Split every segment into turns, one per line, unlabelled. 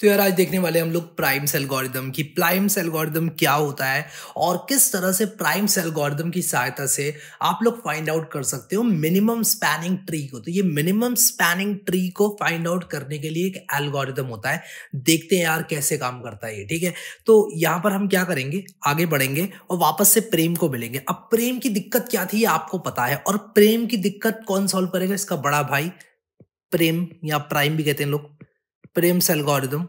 तो यार आज देखने वाले हम लोग प्राइम सेलगोरिदम की प्राइम सेलगोरिदम क्या होता है और किस तरह से प्राइम सेलगोरिदम की सहायता से आप लोग फाइंड आउट कर सकते हो मिनिमम स्पैनिंग ट्री को तो ये मिनिमम स्पैनिंग ट्री को फाइंड आउट करने के लिए एक एल्गोरिदम होता है देखते हैं यार कैसे काम करता है ये ठीक है तो यहाँ पर हम क्या करेंगे आगे बढ़ेंगे और वापस से प्रेम को मिलेंगे अब प्रेम की दिक्कत क्या थी आपको पता है और प्रेम की दिक्कत कौन सॉल्व करेगा इसका बड़ा भाई प्रेम या प्राइम भी कहते हैं लोग प्रेम्स एल्गोरिदम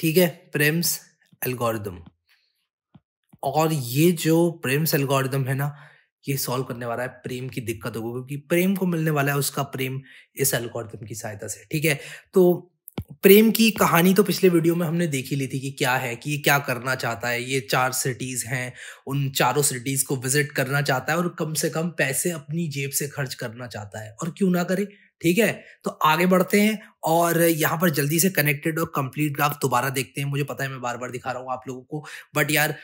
ठीक है प्रेम्स एल्गोरिदम और ये जो प्रेम्स एल्गोरिदम है ना ये सॉल्व करने वाला है प्रेम की दिक्कतों को क्योंकि प्रेम को मिलने वाला है उसका प्रेम इस एल्गोरिदम की सहायता से ठीक है तो प्रेम की कहानी तो पिछले वीडियो में हमने देखी ली थी कि क्या है कि ये क्या करना चाहता है ये चार सिटीज़ हैं उन चारों सिटीज़ को विजिट करना चाहता है और कम से कम पैसे अपनी जेब से खर्च करना चाहता है और क्यों ना करे ठीक है तो आगे बढ़ते हैं और यहाँ पर जल्दी से कनेक्टेड और कंप्लीट ग्राफ दोबारा देखते हैं मुझे पता है मैं बार बार दिखा रहा हूँ आप लोगों को बट यार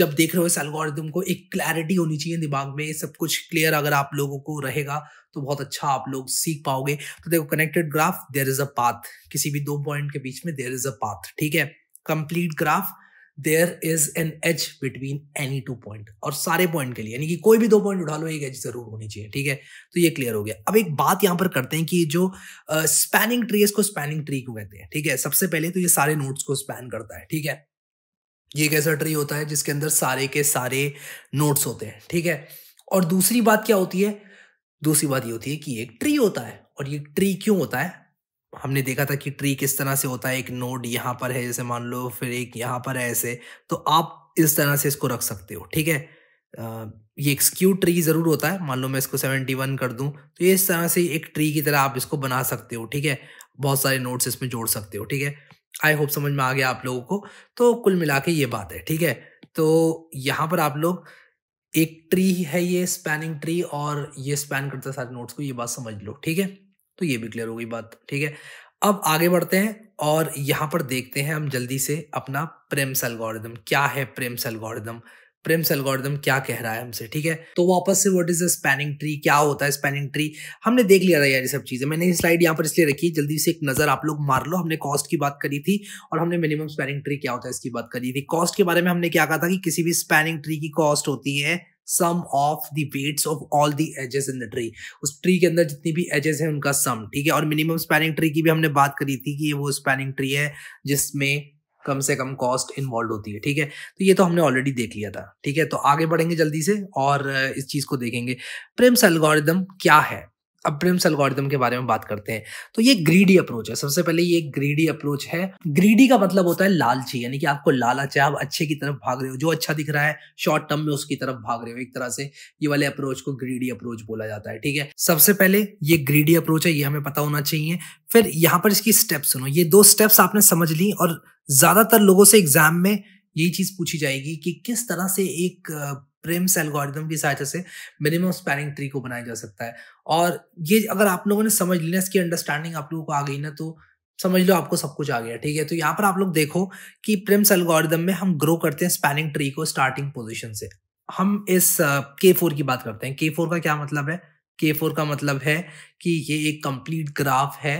जब देख रहे हो इस एल्गोरिदम को एक क्लैरिटी होनी चाहिए दिमाग में सब कुछ क्लियर अगर आप लोगों को रहेगा तो बहुत अच्छा आप लोग सीख पाओगे तो देखो connected graph there is a path किसी भी दो पॉइंट के बीच में देर इज अ पाथ ठीक है complete graph there is an edge between any two point और सारे पॉइंट के लिए यानी कि कोई भी दो पॉइंट उठा लो एक एज जरूर होनी चाहिए ठीक है तो ये क्लियर हो गया अब एक बात यहाँ पर करते हैं कि जो स्पैनिंग uh, ट्री इसको स्पैनिंग ट्री क्यों कहते हैं ठीक है सबसे पहले तो ये सारे नोट्स को स्पैन करता है ठीक है ये एक ऐसा ट्री होता है जिसके अंदर सारे के सारे नोट्स होते हैं ठीक है और दूसरी बात क्या होती है दूसरी बात ये होती है कि एक ट्री होता है और ये ट्री क्यों होता है हमने देखा था कि ट्री किस तरह से होता है एक नोड यहाँ पर है जैसे मान लो फिर एक यहाँ पर है ऐसे तो आप इस तरह से इसको रख सकते हो ठीक है ये एक स्क्यू ट्री ज़रूर होता है मान लो मैं इसको सेवेंटी वन कर दूँ तो ये इस तरह से एक ट्री की तरह आप इसको बना सकते हो ठीक है बहुत सारे नोट्स इसमें जोड़ सकते हो ठीक है आई होप समझ में आ गया आप लोगों को तो कुल मिला के ये बात है ठीक है तो यहाँ पर आप लोग एक ट्री है ये स्पैनिंग ट्री और ये स्पैन करता है सारे नोट्स को ये बात समझ लो ठीक है तो ये भी क्लियर हो गई बात ठीक है अब आगे बढ़ते हैं और यहाँ पर देखते हैं हम जल्दी से अपना प्रेम्स एल्गोरिदम क्या है प्रेम्स एल्गोरिदम प्रेम्स एल्गोरिदम क्या कह रहा है हमसे ठीक है तो वापस से what is a spanning tree क्या होता है स्पैनिंग ट्री हमने देख लिया था यार ये सब चीजें मैंने ये स्लाइड यहाँ पर इसलिए रखी जल्दी से एक नजर आप लोग मार लो हमने कॉस्ट की बात करी थी और हमने मिनिमम स्पैनिंग ट्री क्या होता है इसकी बात करी थी कॉस्ट के बारे में हमने क्या कहा था कि किसी भी स्पैनिंग ट्री की कॉस्ट होती है sum of the weights of all the edges in the tree उस ट्री के अंदर जितनी भी एजेस हैं उनका सम ठीक है और मिनिमम स्पैनिंग ट्री की भी हमने बात करी थी कि ये वो स्पैनिंग ट्री है जिसमें कम से कम कॉस्ट इन्वॉल्व होती है ठीक है तो ये तो हमने ऑलरेडी देख लिया था ठीक है तो आगे बढ़ेंगे जल्दी से और इस चीज़ को देखेंगे प्रेम्स एल्गोरिदम क्या है अब प्रिम्स एल्गोरिदम के बारे में बात करते हैं तो ये ग्रीडी अप्रोच है सबसे पहले ये ग्रीडी अप्रोच है ग्रीडी का मतलब होता है लालची यानी कि आपको लालच है आप अच्छे की तरफ भाग रहे हो जो अच्छा दिख रहा है शॉर्ट टर्म में उसकी तरफ भाग रहे हो एक तरह से ये वाले अप्रोच को ग्रीडी अप्रोच बोला जाता है ठीक है सबसे पहले ये ग्रीडी अप्रोच है ये हमें पता होना चाहिए फिर यहाँ पर इसकी स्टेप सुनो ये दो स्टेप्स आपने समझ ली और ज्यादातर लोगों से एग्जाम में यही चीज पूछी जाएगी कि किस तरह से एक प्रिम्स एल्गोरिदम की सहायता से मिनिमम स्पैनिंग ट्री को बनाया जा सकता है और ये अगर आप लोगों ने समझ लिया इसकी अंडरस्टैंडिंग आप लोगों को आ गई ना तो समझ लो आपको सब कुछ आ गया ठीक है तो यहाँ पर आप लोग देखो कि प्रिम्स एल्गोरिदम में हम ग्रो करते हैं स्पैनिंग ट्री को स्टार्टिंग पोजिशन से हम इस के uh, फोर की बात करते हैं के फोर का क्या मतलब है के फोर का मतलब है कि ये एक कंप्लीट ग्राफ है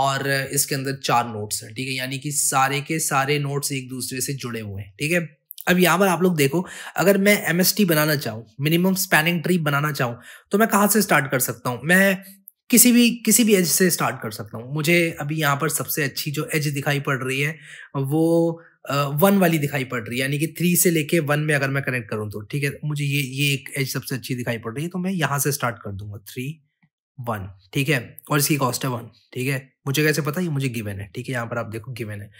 और इसके अंदर चार नोट्स हैं ठीक है यानी कि सारे के सारे नोट्स एक दूसरे से जुड़े हुए हैं ठीक है अब यहाँ पर आप लोग देखो अगर मैं एम बनाना चाहूँ मिनिमम स्पैनिंग ट्री बनाना चाहूँ तो मैं कहाँ से स्टार्ट कर सकता हूँ मैं किसी भी किसी भी एज से स्टार्ट कर सकता हूँ मुझे अभी यहाँ पर सबसे अच्छी जो एज दिखाई पड़ रही है वो वन uh, वाली दिखाई पड़ रही है यानी कि थ्री से लेके वन में अगर मैं कनेक्ट करूँ तो ठीक है मुझे ये ये एक एज सबसे अच्छी दिखाई पड़ रही है तो मैं यहाँ से स्टार्ट कर दूंगा थ्री वन ठीक है और इसकी कॉस्ट है वन ठीक है मुझे कैसे पता ये मुझे गिवन है ठीक है यहाँ पर आप देखो गिवन है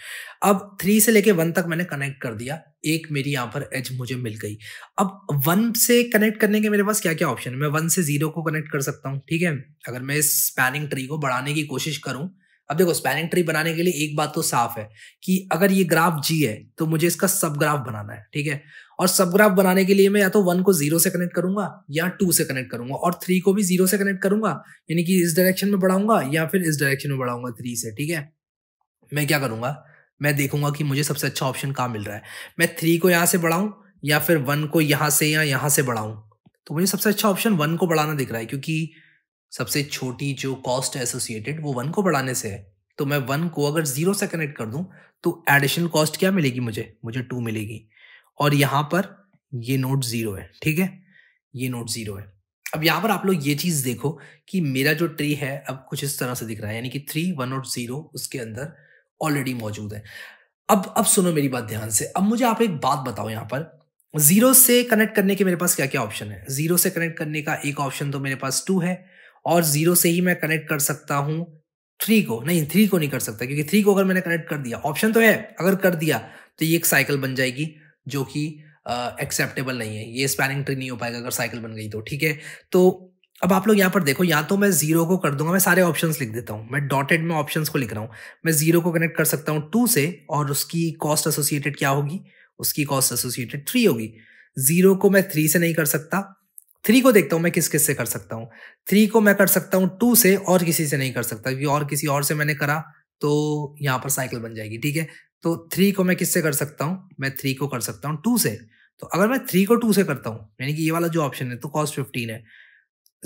अब थ्री से लेके वन तक मैंने कनेक्ट कर दिया एक मेरी यहाँ पर एज मुझे मिल गई अब वन से कनेक्ट करने के मेरे पास क्या क्या ऑप्शन है मैं वन से जीरो को कनेक्ट कर सकता हूँ ठीक है अगर मैं इस स्पैनिंग ट्री को बढ़ाने की कोशिश करूँ अब देखो स्पैनिंग ट्री बनाने के लिए एक बात तो साफ है कि अगर ये ग्राफ जी है तो मुझे इसका सब ग्राफ बनाना है ठीक है और सब ग्राफ बनाने के लिए मैं या तो वन को जीरो से कनेक्ट करूंगा या टू से कनेक्ट करूंगा और थ्री को भी जीरो से कनेक्ट करूंगा यानी कि इस डायरेक्शन में बढ़ाऊंगा या फिर इस डायरेक्शन में बढ़ाऊंगा थ्री से ठीक है मैं क्या करूंगा मैं देखूंगा कि मुझे सबसे अच्छा ऑप्शन कहाँ मिल रहा है मैं थ्री को यहाँ से बढ़ाऊँ या फिर वन को यहाँ से या यहाँ से बढ़ाऊँ तो मुझे सबसे अच्छा ऑप्शन वन को बढ़ाना दिख रहा है क्योंकि सबसे छोटी जो कॉस्ट है एसोसिएटेड वो वन को बढ़ाने से है तो मैं वन को अगर जीरो से कनेक्ट कर दूं तो एडिशनल कॉस्ट क्या मिलेगी मुझे मुझे टू मिलेगी और यहाँ पर ये नोट ज़ीरो है ठीक है ये नोट ज़ीरो है अब यहाँ पर आप लोग ये चीज़ देखो कि मेरा जो ट्री है अब कुछ इस तरह से दिख रहा है यानी कि थ्री वन और ज़ीरो उसके अंदर ऑलरेडी मौजूद है अब अब सुनो मेरी बात ध्यान से अब मुझे आप एक बात बताओ यहाँ पर जीरो से कनेक्ट करने के मेरे पास क्या क्या ऑप्शन है जीरो से कनेक्ट करने का एक ऑप्शन तो मेरे पास टू है और जीरो से ही मैं कनेक्ट कर सकता हूँ थ्री को नहीं थ्री को नहीं कर सकता क्योंकि थ्री को अगर मैंने कनेक्ट कर दिया ऑप्शन तो है अगर कर दिया तो ये एक साइकिल बन जाएगी जो कि एक्सेप्टेबल uh, नहीं है ये स्पैनिंग ट्री नहीं हो पाएगा अगर साइकिल बन गई तो ठीक है तो अब आप लोग यहाँ पर देखो या तो मैं जीरो को कर दूंगा मैं सारे ऑप्शंस लिख देता हूँ मैं डॉटेड में ऑप्शंस को लिख रहा हूँ मैं जीरो को कनेक्ट कर सकता हूँ टू से और उसकी कॉस्ट एसोसिएटेड क्या होगी उसकी कॉस्ट एसोसिएटेड थ्री होगी जीरो को मैं थ्री से नहीं कर सकता थ्री को देखता हूँ मैं किस किस से कर सकता हूँ थ्री को मैं कर सकता हूँ टू से और किसी से नहीं कर सकता क्योंकि और किसी और से मैंने करा तो यहाँ पर साइकिल बन जाएगी ठीक है तो थ्री को मैं किससे कर सकता हूँ मैं थ्री को कर सकता हूँ टू से तो अगर मैं थ्री को टू से करता हूँ यानी कि ये वाला जो ऑप्शन है तो कॉस्ट फिफ्टीन है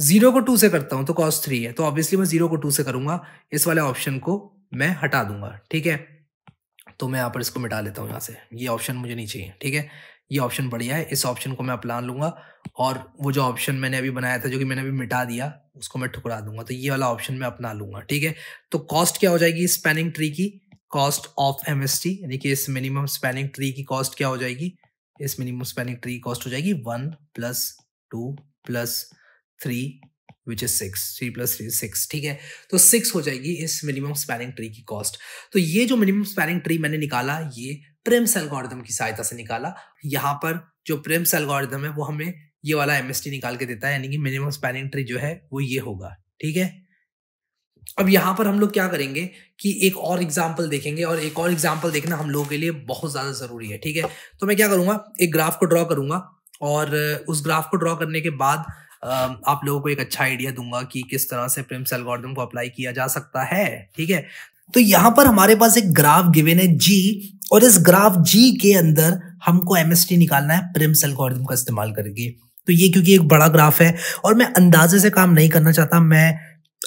जीरो को टू से करता हूँ तो कॉस्ट थ्री है तो ऑब्वियसली मैं जीरो को टू से करूंगा इस वाले ऑप्शन को मैं हटा दूंगा ठीक है तो मैं यहाँ पर इसको मिटा लेता हूँ यहाँ से ये ऑप्शन मुझे नहीं चाहिए ठीक है ये ऑप्शन बढ़िया है इस ऑप्शन को मैं अपलान लूंगा और वो जो ऑप्शन मैंने अभी बनाया था जो कि मैंने अभी मिटा दिया उसको मैं ठुकरा दूंगा तो ये वाला ऑप्शन मैं अपना लूंगा ठीक है तो कॉस्ट क्या हो जाएगी स्पेनिंग ट्री की cost of M S T यानी कि इस मिनिमम स्पेनिंग ट्री की कॉस्ट क्या हो जाएगी इस मिनिमम स्पेनिंग ट्री की कॉस्ट हो जाएगी one plus two plus three which is six three plus three six ठीक है तो सिक्स हो जाएगी इस मिनिमम स्पेनिंग ट्री की कॉस्ट तो ये जो मिनिमम स्पेनिंग ट्री मैंने निकाला ये प्रेम एल्गोरिदम की सहायता से निकाला यहाँ पर जो प्रेम एल्गोरिदम है वो हमें ये वाला एम एस टी निकाल के देता है यानी कि मिनिमम स्पेनिंग ट्री जो है वो ये होगा ठीक है अब यहाँ पर हम लोग क्या करेंगे कि एक और एग्जाम्पल देखेंगे और एक और एग्जाम्पल देखना हम लोगों के लिए बहुत ज़्यादा ज़रूरी है ठीक है तो मैं क्या करूँगा एक ग्राफ को ड्रॉ करूँगा और उस ग्राफ को ड्रॉ करने के बाद आप लोगों को एक अच्छा आइडिया दूंगा कि किस तरह से प्रिम्स एल्गोरिथम को अप्लाई किया जा सकता है ठीक है तो यहाँ पर हमारे पास एक ग्राफ गिवेन है जी और इस ग्राफ जी के अंदर हमको टी निकालना है प्रिम्स एल्गोरिथम का इस्तेमाल करके तो ये क्योंकि एक बड़ा ग्राफ है और मैं अंदाजे से काम नहीं करना चाहता मैं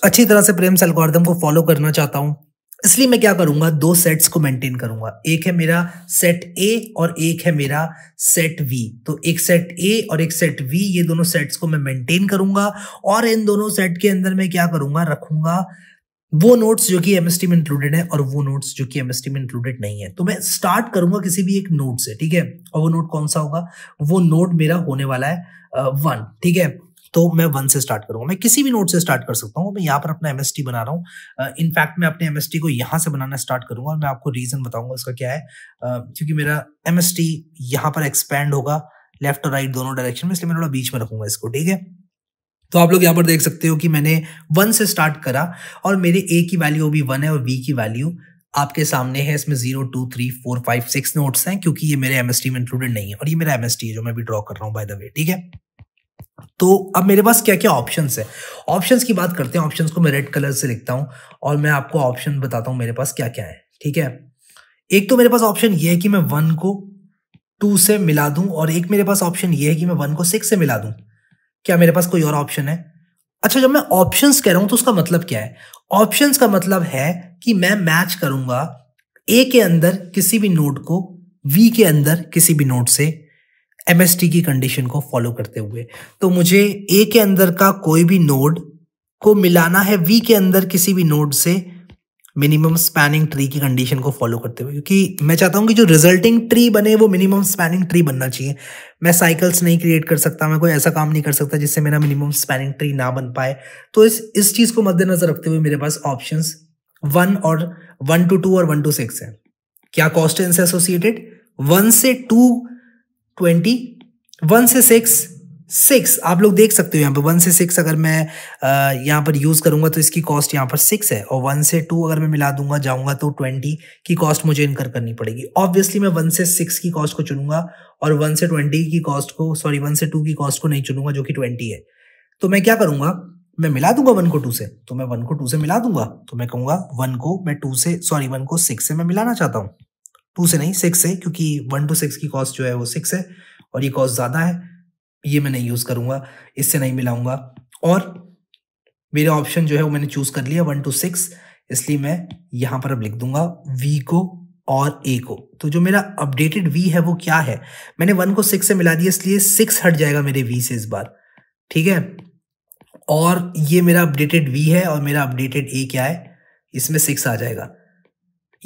अच्छी तरह से प्रेम एल्गोरिदम को फॉलो करना चाहता हूँ इसलिए मैं क्या करूंगा दो सेट्स को मेंटेन करूंगा एक है मेरा सेट ए और एक है मेरा सेट वी तो एक सेट ए और एक सेट वी ये दोनों सेट्स को मैं मेंटेन करूंगा और इन दोनों सेट के अंदर मैं क्या करूंगा रखूंगा वो नोट्स जो कि एमएसटी में इंक्लूडेड है और वो नोट्स जो कि एमएसटी में इंक्लूडेड नहीं है तो मैं स्टार्ट करूंगा किसी भी एक नोट से ठीक है और वो नोट कौन सा होगा वो नोट मेरा होने वाला है वन ठीक है तो मैं वन से स्टार्ट करूंगा मैं किसी भी नोट से स्टार्ट कर सकता हूँ मैं यहाँ पर अपना एमएसटी बना रहा हूँ इनफैक्ट uh, मैं अपने एम को यहाँ से बनाना स्टार्ट करूंगा और मैं आपको रीजन बताऊंगा इसका क्या है uh, क्योंकि मेरा एमएसटी यहाँ पर एक्सपेंड होगा लेफ्ट और राइट दोनों डायरेक्शन में इसलिए मैं थोड़ा बीच में रखूंगा इसको ठीक है तो आप लोग यहाँ पर देख सकते हो कि मैंने वन से स्टार्ट करा और मेरे ए की वैल्यू अभी वन है और बी की वैल्यू आपके सामने है इसमें zero two three four five six nodes हैं क्योंकि ये मेरे एमएसटी में इंक्लूडेड नहीं है और ये मेरा एमएसटी है जो मैं भी ड्रॉ कर रहा हूँ बाय द वे ठीक है तो अब मेरे पास क्या क्या ऑप्शन है ऑप्शन की बात करते हैं ऑप्शन को मैं रेड कलर से लिखता हूँ और मैं आपको ऑप्शन बताता हूँ मेरे पास क्या क्या है ठीक है एक तो मेरे पास ऑप्शन ये है कि मैं वन को टू से मिला दूं और एक मेरे पास ऑप्शन ये है कि मैं वन को सिक्स से मिला दूं क्या मेरे पास कोई और ऑप्शन है अच्छा जब मैं ऑप्शन कह रहा हूं तो उसका मतलब क्या है ऑप्शन का मतलब है कि मैं मैच करूंगा ए के अंदर किसी भी नोट को वी के अंदर किसी भी नोट से एम की कंडीशन को फॉलो करते हुए तो मुझे ए के अंदर का कोई भी नोड को मिलाना है वी के अंदर किसी भी नोड से मिनिमम स्पैनिंग ट्री की कंडीशन को फॉलो करते हुए क्योंकि मैं चाहता हूँ कि जो रिजल्टिंग ट्री बने वो मिनिमम स्पैनिंग ट्री बनना चाहिए मैं साइकिल्स नहीं क्रिएट कर सकता मैं कोई ऐसा काम नहीं कर सकता जिससे मेरा मिनिमम स्पैनिंग ट्री ना बन पाए तो इस इस चीज़ को मद्देनजर रखते हुए मेरे पास ऑप्शन वन और वन टू टू और वन टू सिक्स है क्या कॉस्ट एंस एसोसिएटेड वन से टू ट्वेंटी वन से सिक्स सिक्स आप लोग देख सकते हो यहाँ पर वन से सिक्स अगर मैं यहाँ पर यूज़ करूँगा तो इसकी कॉस्ट यहाँ पर सिक्स है और वन से टू अगर मैं मिला दूंगा जाऊँगा तो ट्वेंटी की कॉस्ट मुझे इनकर करनी पड़ेगी ऑब्वियसली मैं वन से सिक्स की कॉस्ट को चुनूंगा और वन से ट्वेंटी की कॉस्ट को सॉरी वन से टू की कॉस्ट को नहीं चुनूंगा जो कि ट्वेंटी है तो मैं क्या करूँगा मैं मिला दूंगा वन को टू से तो मैं वन को टू से मिला दूंगा तो मैं कहूँगा वन को मैं टू से सॉरी वन को सिक्स से मैं मिलाना चाहता हूँ टू से नहीं सिक्स से क्योंकि वन टू सिक्स की कॉस्ट जो है वो सिक्स है और ये कॉस्ट ज़्यादा है ये मैं नहीं यूज़ करूँगा इससे नहीं मिलाऊंगा और मेरा ऑप्शन जो है वो मैंने चूज़ कर लिया वन टू सिक्स इसलिए मैं यहाँ पर अब लिख दूंगा वी को और ए को तो जो मेरा अपडेटेड वी है वो क्या है मैंने वन को सिक्स से मिला दिया इसलिए सिक्स हट जाएगा मेरे वी से इस बार ठीक है और ये मेरा अपडेटेड वी है और मेरा अपडेटेड ए क्या है इसमें सिक्स आ जाएगा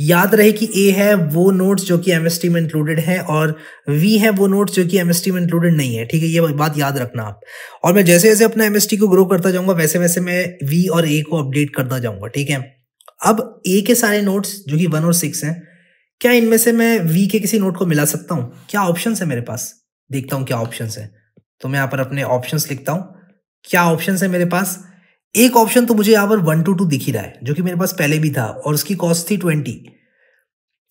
याद रहे कि ए है वो नोट्स जो कि एमएसटी में इंक्लूडेड है और वी है वो नोट्स जो कि एमएसटी में इंक्लूडेड नहीं है ठीक है ये बात याद रखना आप और मैं जैसे जैसे अपना एमएसटी को ग्रो करता जाऊंगा वैसे वैसे मैं वी और ए को अपडेट करता जाऊंगा ठीक है अब ए के सारे नोट्स जो कि वन और सिक्स हैं क्या इनमें से मैं वी के किसी नोट को मिला सकता हूँ क्या ऑप्शन है मेरे पास देखता हूँ क्या ऑप्शन है तो मैं यहाँ पर अपने ऑप्शन लिखता हूँ क्या ऑप्शन है मेरे पास एक ऑप्शन तो मुझे यहां पर वन टू टू दिख ही रहा है जो कि मेरे पास पहले भी था और उसकी कॉस्ट थी ट्वेंटी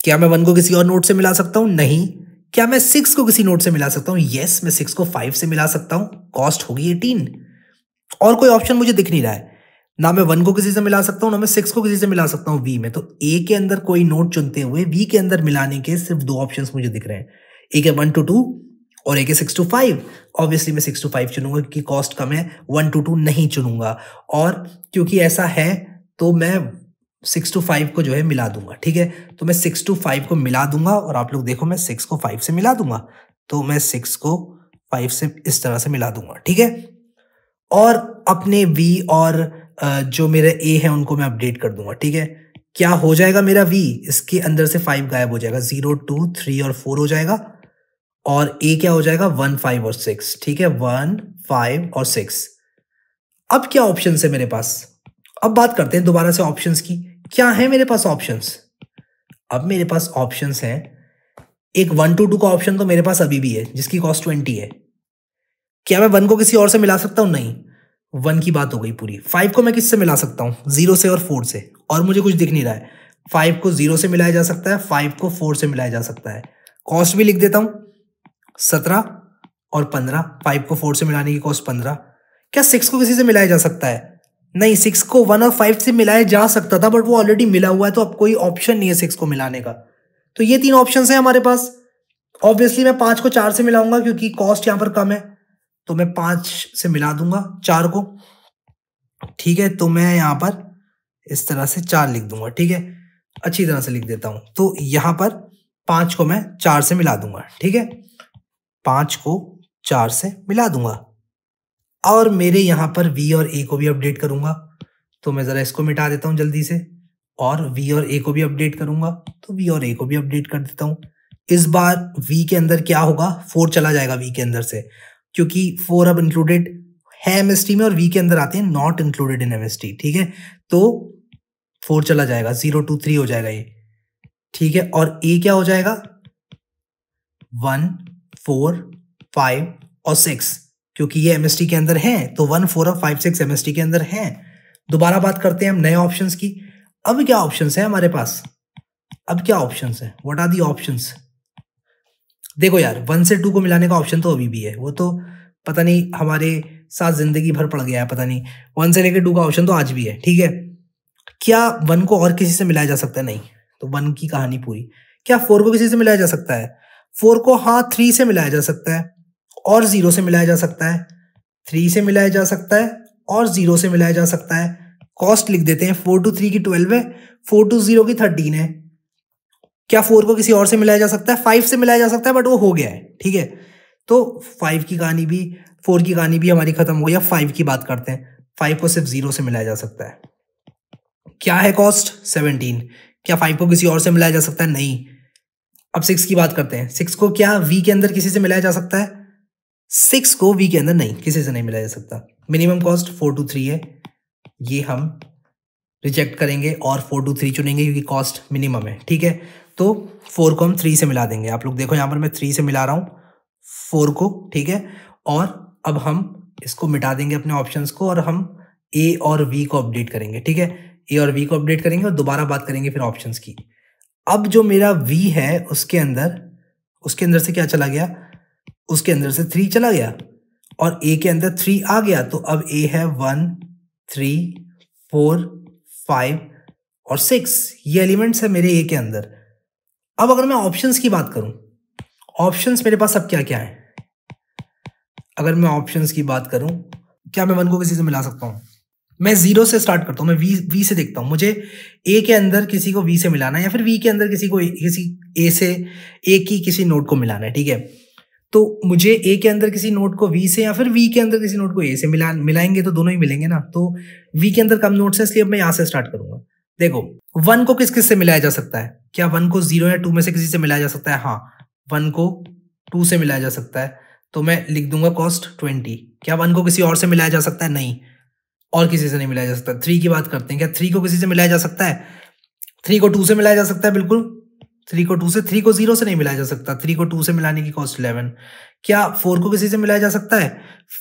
क्या मैं वन को किसी और नोट से मिला सकता हूं नहीं क्या मैं सिक्स को किसी नोट से मिला सकता हूं यस मैं सिक्स को फाइव से मिला सकता हूँ कॉस्ट होगी एटीन और कोई ऑप्शन मुझे दिख नहीं रहा है ना मैं वन को किसी से मिला सकता हूं ना मैं सिक्स को किसी से मिला सकता हूं वी में तो ए के अंदर कोई नोट चुनते हुए वी के अंदर मिलाने के सिर्फ दो ऑप्शन मुझे दिख रहे हैं एक है वन टू टू और एक है सिक्स टू फाइव ऑब्वियसली मैं सिक्स टू फाइव चुनूंगा क्योंकि कॉस्ट कम है वन टू टू नहीं चुनूंगा और क्योंकि ऐसा है तो मैं सिक्स टू फाइव को जो है मिला दूंगा ठीक है तो मैं सिक्स टू फाइव को मिला दूंगा और आप लोग देखो मैं सिक्स को फाइव से मिला दूंगा तो मैं सिक्स को फाइव से इस तरह से मिला दूंगा ठीक है और अपने वी और जो मेरे ए है उनको मैं अपडेट कर दूंगा ठीक है क्या हो जाएगा मेरा वी इसके अंदर से फाइव गायब हो जाएगा जीरो टू थ्री और फोर हो जाएगा और ए क्या हो जाएगा वन फाइव और सिक्स ठीक है वन फाइव और सिक्स अब क्या ऑप्शन है मेरे पास अब बात करते हैं दोबारा से ऑप्शन की क्या है मेरे पास ऑप्शन अब मेरे पास ऑप्शन है एक वन टू टू का ऑप्शन तो मेरे पास अभी भी है जिसकी कॉस्ट ट्वेंटी है क्या मैं वन को किसी और से मिला सकता हूँ नहीं वन की बात हो गई पूरी फाइव को मैं किससे मिला सकता हूँ जीरो से और फोर से और मुझे कुछ दिख नहीं रहा है फाइव को जीरो से मिलाया जा सकता है फाइव को फोर से मिलाया जा सकता है कॉस्ट भी लिख देता हूँ सत्रह और पंद्रह फाइव को फोर से मिलाने की कॉस्ट पंद्रह क्या सिक्स को किसी से मिलाया जा सकता है नहीं सिक्स को वन और फाइव से मिलाया जा सकता था बट वो ऑलरेडी मिला हुआ है तो अब कोई ऑप्शन नहीं है सिक्स को मिलाने का तो ये तीन ऑप्शन है हमारे पास ऑब्वियसली मैं पांच को चार से मिलाऊंगा क्योंकि कॉस्ट यहां पर कम है तो मैं पांच से मिला दूंगा चार को ठीक है तो मैं यहां पर इस तरह से चार लिख दूंगा ठीक है अच्छी तरह से लिख देता हूं तो यहां पर पांच को मैं चार से मिला दूंगा ठीक है पाँच को चार से मिला दूंगा और मेरे यहाँ पर वी और ए को भी अपडेट करूँगा तो मैं ज़रा इसको मिटा देता हूँ जल्दी से और वी और ए को भी अपडेट करूँगा तो वी और ए को भी अपडेट कर देता हूँ इस बार वी के अंदर क्या होगा फोर चला जाएगा वी के अंदर से क्योंकि फोर अब इंक्लूडेड है एम में और वी के अंदर आते हैं नॉट इंक्लूडेड इन एम ठीक है तो फोर चला जाएगा जीरो टू थ्री हो जाएगा ये ठीक है और ए क्या हो जाएगा वन फोर फाइव और सिक्स क्योंकि ये एमएसटी के अंदर है तो वन फोर और फाइव सिक्स एमएसटी के अंदर है दोबारा बात करते हैं हम नए ऑप्शंस की अब क्या ऑप्शंस है हमारे पास अब क्या ऑप्शंस है व्हाट आर दी ऑप्शंस देखो यार वन से टू को मिलाने का ऑप्शन तो अभी भी है वो तो पता नहीं हमारे साथ जिंदगी भर पड़ गया है पता नहीं वन से लेकर टू का ऑप्शन तो आज भी है ठीक है क्या वन को और किसी से मिलाया जा सकता है नहीं तो वन की कहानी पूरी क्या फोर को किसी से मिलाया जा सकता है फोर को हाँ थ्री से मिलाया जा सकता है और जीरो से मिलाया जा सकता है थ्री से मिलाया जा सकता है और जीरो से मिलाया जा सकता है कॉस्ट लिख देते हैं फोर टू थ्री की ट्वेल्व है फोर टू जीरो की थर्टीन है क्या फोर को किसी और से मिलाया जा सकता है फाइव से मिलाया जा सकता है बट वो हो गया है ठीक है तो फाइव की कहानी भी फोर की कहानी भी हमारी खत्म हो गई फाइव की बात करते हैं फाइव को सिर्फ जीरो से मिलाया जा सकता है क्या है कॉस्ट सेवनटीन क्या फाइव को किसी और से मिलाया जा सकता है नहीं अब सिक्स की बात करते हैं सिक्स को क्या वी के अंदर किसी से मिलाया जा सकता है सिक्स को वी के अंदर नहीं किसी से नहीं मिलाया जा सकता minimum cost four two three है ये हम रिजेक्ट करेंगे और फोर टू थ्री चुनेंगे क्योंकि कॉस्ट मिनिमम है ठीक है तो फोर को हम थ्री से मिला देंगे आप लोग देखो यहाँ पर मैं थ्री से मिला रहा हूँ फोर को ठीक है और अब हम इसको मिटा देंगे अपने ऑप्शन को और हम ए और वी को अपडेट करेंगे ठीक है ए और वी को अपडेट करेंगे और दोबारा बात करेंगे फिर ऑप्शन की अब जो मेरा v है उसके अंदर उसके अंदर से क्या चला गया उसके अंदर से थ्री चला गया और a के अंदर थ्री आ गया तो अब a है वन थ्री फोर फाइव और सिक्स ये एलिमेंट्स है मेरे ए के अंदर अब अगर मैं ऑप्शंस की बात करूं ऑप्शंस मेरे पास अब क्या क्या है अगर मैं ऑप्शंस की बात करूं क्या मैं वन को किसी से मिला सकता हूं मैं जीरो से स्टार्ट करता हूँ मैं वी वी से देखता हूँ मुझे ए के अंदर किसी को वी से मिलाना है या फिर वी के अंदर किसी को ए, किसी ए से ए की किसी नोट को मिलाना है ठीक है तो मुझे ए के अंदर किसी नोट को वी से या फिर वी के अंदर किसी नोट को ए से मिला मिलाएंगे तो दोनों ही मिलेंगे ना तो वी के अंदर कम नोट्स है इसलिए अब मैं यहाँ से स्टार्ट करूंगा देखो वन को किस किस से मिलाया जा सकता है क्या वन को जीरो या टू में से किसी से मिलाया जा सकता है हाँ वन को टू से मिलाया जा सकता है तो मैं लिख दूंगा कॉस्ट ट्वेंटी क्या वन को किसी और से मिलाया जा सकता है नहीं और किसी से नहीं मिलाया जा सकता थ्री की बात करते हैं क्या थ्री को किसी से मिलाया जा सकता है थ्री को टू से मिलाया जा सकता है बिल्कुल थ्री को टू से थ्री को जीरो से नहीं मिलाया जा सकता थ्री को टू से मिलाने की कॉस्ट इलेवन क्या फोर को किसी से मिलाया जा सकता है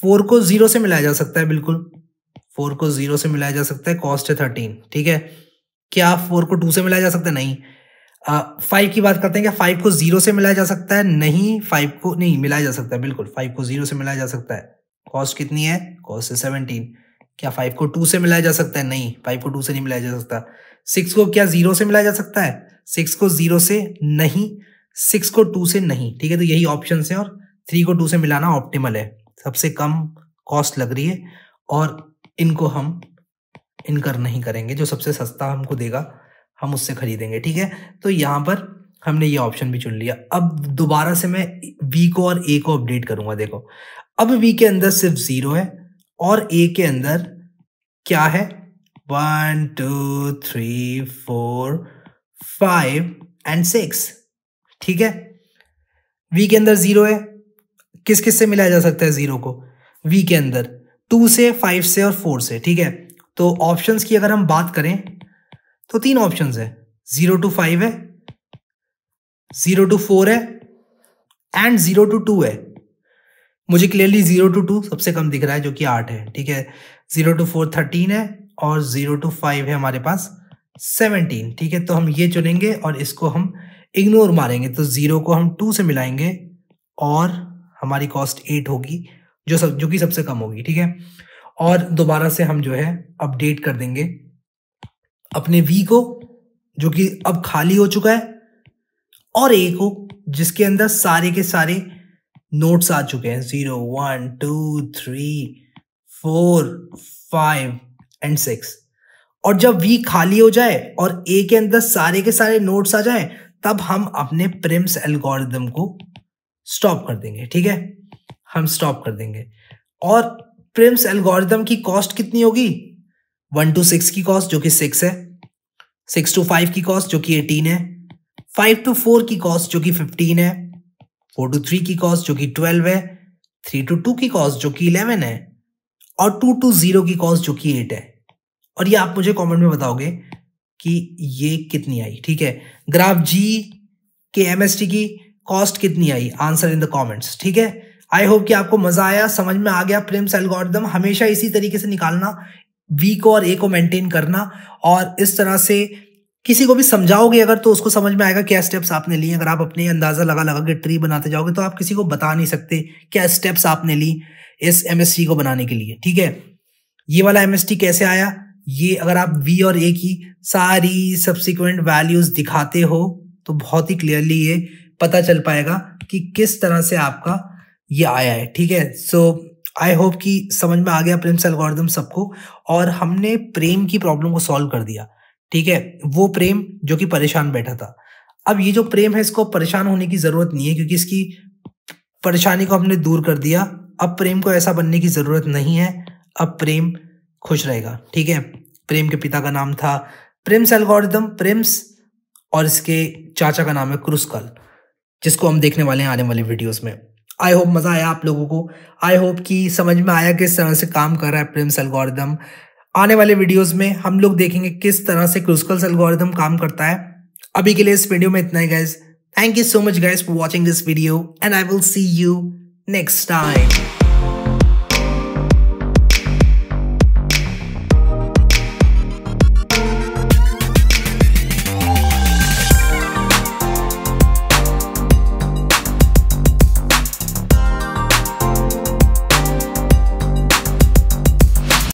फोर को जीरो से मिलाया जा सकता है बिल्कुल फोर को जीरो से मिलाया जा सकता है कॉस्ट है थर्टीन ठीक है क्या फोर को टू से मिलाया जा सकता है नहीं फाइव uh, की बात करते हैं क्या फाइव को जीरो से मिलाया जा सकता है नहीं फाइव को नहीं मिलाया जा सकता है बिल्कुल फाइव को जीरो से मिलाया जा सकता है कॉस्ट कितनी है कॉस्ट है सेवनटीन क्या फाइव को टू से मिलाया जा सकता है नहीं फाइव को टू से नहीं मिलाया जा सकता सिक्स को क्या जीरो से मिलाया जा सकता है सिक्स को जीरो से नहीं सिक्स को टू से नहीं ठीक है तो यही ऑप्शन है और थ्री को टू से मिलाना ऑप्टिमल है सबसे कम कॉस्ट लग रही है और इनको हम इनकर नहीं करेंगे जो सबसे सस्ता हमको देगा हम उससे खरीदेंगे ठीक है तो यहाँ पर हमने ये ऑप्शन भी चुन लिया अब दोबारा से मैं वी को और ए को अपडेट करूंगा देखो अब वी के अंदर सिर्फ जीरो है और ए के अंदर क्या है one two three four five and six ठीक है वी के अंदर जीरो है किस किस से मिलाया जा सकता है जीरो को वी के अंदर टू से फाइव से और फोर से ठीक है तो ऑप्शंस की अगर हम बात करें तो तीन ऑप्शंस है जीरो टू फाइव है जीरो टू फोर है एंड जीरो टू टू है मुझे क्लियरली जीरो टू टू सबसे कम दिख रहा है जो कि आठ है ठीक है जीरो टू फोर थर्टीन है और जीरो टू फाइव है हमारे पास सेवनटीन ठीक है तो हम ये चुनेंगे और इसको हम इग्नोर मारेंगे तो ज़ीरो को हम टू से मिलाएंगे और हमारी कॉस्ट एट होगी जो सब जो कि सबसे कम होगी ठीक है और दोबारा से हम जो है अपडेट कर देंगे अपने वी को जो कि अब खाली हो चुका है और ए को जिसके अंदर सारे के सारे नोट्स आ चुके हैं zero one two three four five and six और जब वी खाली हो जाए और ए के अंदर सारे के सारे नोट्स आ जाए तब हम अपने प्रिम्स एल्गोरिदम को स्टॉप कर देंगे ठीक है हम स्टॉप कर देंगे और प्रिम्स एल्गोरिदम की कॉस्ट कितनी होगी वन टू सिक्स की कॉस्ट जो कि सिक्स है सिक्स टू फाइव की कॉस्ट जो कि एटीन है फाइव टू फोर की कॉस्ट जो कि फिफ्टीन है फोर टू थ्री की कॉस्ट जो कि ट्वेल्व है थ्री टू टू की कॉस्ट जो कि इलेवन है और टू टू जीरो की कॉस्ट जो कि एट है और ये आप मुझे कमेंट में बताओगे कि ये कितनी आई ठीक है ग्राफ जी के टी की कॉस्ट कितनी आई आंसर इन द कमेंट्स ठीक है आई होप कि आपको मजा आया समझ में आ गया प्रिम्स एल्गोरिदम हमेशा इसी तरीके से निकालना वी को और ए को मेंटेन करना और इस तरह से किसी को भी समझाओगे अगर तो उसको समझ में आएगा क्या स्टेप्स आपने लिए अगर आप अपने अंदाज़ा लगा लगा के ट्री बनाते जाओगे तो आप किसी को बता नहीं सकते क्या स्टेप्स आपने ली इस एम को बनाने के लिए ठीक है ये वाला एम कैसे आया ये अगर आप वी और ए की सारी सब्सिक्वेंट वैल्यूज दिखाते हो तो बहुत ही क्लियरली ये पता चल पाएगा कि किस तरह से आपका ये आया है ठीक है सो आई होप कि समझ में आ गया प्रेम से एल्गोरिदम सबको और हमने प्रेम की प्रॉब्लम को सॉल्व कर दिया ठीक है वो प्रेम जो कि परेशान बैठा था अब ये जो प्रेम है इसको परेशान होने की जरूरत नहीं है क्योंकि इसकी परेशानी को हमने दूर कर दिया अब प्रेम को ऐसा बनने की जरूरत नहीं है अब प्रेम खुश रहेगा ठीक है प्रेम के पिता का नाम था प्रेम्स एल्गोरिदम प्रेम्स और इसके चाचा का नाम है क्रुस्कल जिसको हम देखने वाले हैं आने वाले वीडियोस में आई होप मज़ा आया आप लोगों को आई होप कि समझ में आया किस तरह से काम कर रहा है प्रेम्स एल्गोरिदम आने वाले वीडियोस में हम लोग देखेंगे किस तरह से क्रूसकल्स एल्गोरिथम काम करता है अभी के लिए इस वीडियो में इतना ही guys thank you so much guys for watching this video and I will see you next time